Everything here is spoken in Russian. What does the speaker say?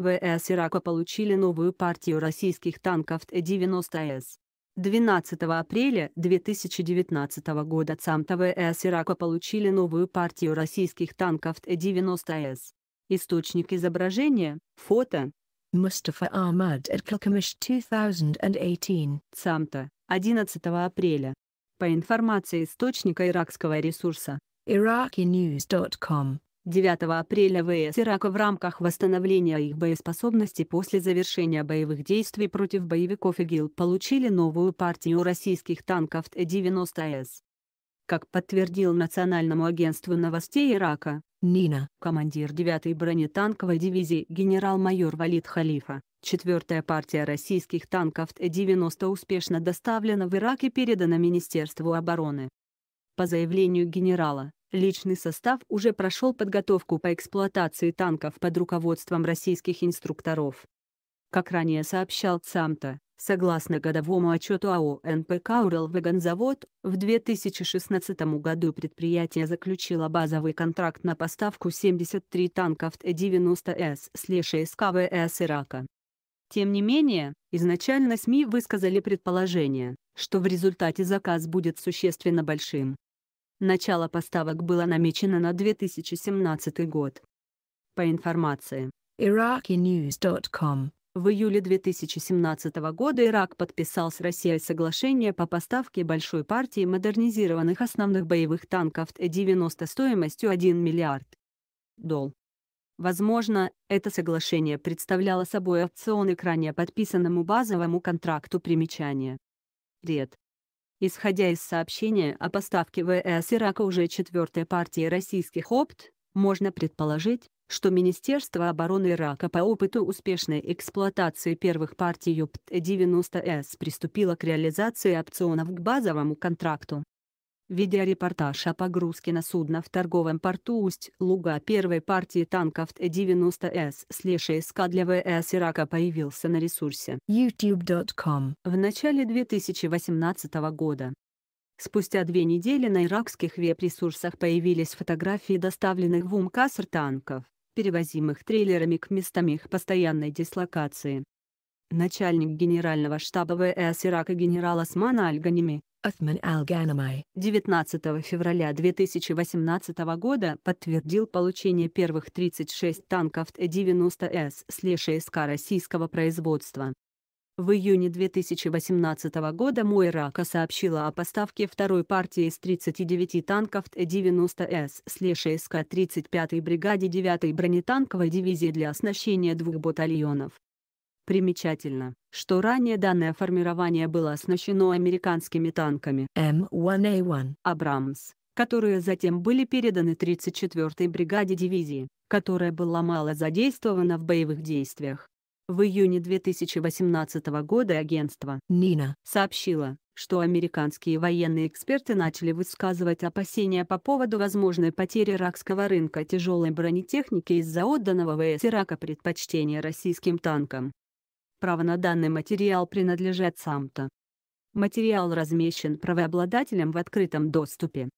ВС Ирака получили новую партию российских танков Т-90С. 12 апреля 2019 года ЦАМТа ВС Ирака получили новую партию российских танков Т-90С. Источник изображения, фото. Мустафа Ахмад Эдкалкамиш 2018. ЦАМТа, 11 апреля. По информации источника иракского ресурса. iraqinews.com 9 апреля ВС Ирака в рамках восстановления их боеспособности после завершения боевых действий против боевиков ИГИЛ получили новую партию российских танков Т-90С. Как подтвердил Национальному агентству новостей Ирака, Нина, командир 9-й бронетанковой дивизии генерал-майор Валид Халифа, четвертая партия российских танков Т-90 успешно доставлена в Ирак и передана Министерству обороны. По заявлению генерала, Личный состав уже прошел подготовку по эксплуатации танков под руководством российских инструкторов. Как ранее сообщал ЦАМТа, согласно годовому отчету АО НПК «Уралвагонзавод», в 2016 году предприятие заключило базовый контракт на поставку 73 танков Т-90С с Лешей СКВС Ирака. Тем не менее, изначально СМИ высказали предположение, что в результате заказ будет существенно большим. Начало поставок было намечено на 2017 год. По информации IraqiNews.com в июле 2017 года Ирак подписал с Россией соглашение по поставке большой партии модернизированных основных боевых танков Т-90 стоимостью 1 миллиард дол. Возможно, это соглашение представляло собой опцион к ранее подписанному базовому контракту примечания. Ред. Исходя из сообщения о поставке ВС Ирака уже четвертой партии российских опт, можно предположить, что Министерство обороны Ирака по опыту успешной эксплуатации первых партий ЮПТ-90С приступило к реализации опционов к базовому контракту, Видеорепортаж о погрузке на судно в торговом порту Усть-Луга первой партии танков Т-90С СК для ВС Ирака появился на ресурсе youtube.com в начале 2018 года. Спустя две недели на иракских веб-ресурсах появились фотографии доставленных в Умкаср танков, перевозимых трейлерами к местам их постоянной дислокации начальник генерального штаба ВС э Ирака генерал Осман Аль-Ганимий, 19 февраля 2018 года подтвердил получение первых 36 танков Т-90С СЛЕШ-СК российского производства. В июне 2018 года Мойрака сообщила о поставке второй партии из 39 танков Т-90С СЛЕШ-СК 35-й бригаде 9-й бронетанковой дивизии для оснащения двух батальонов. Примечательно, что ранее данное формирование было оснащено американскими танками М1А1 «Абрамс», которые затем были переданы 34-й бригаде дивизии, которая была мало задействована в боевых действиях. В июне 2018 года агентство «Нина» сообщило, что американские военные эксперты начали высказывать опасения по поводу возможной потери иракского рынка тяжелой бронетехники из-за отданного ВС Ирака предпочтения российским танкам. Право на данный материал принадлежит самто. Материал размещен правообладателем в открытом доступе.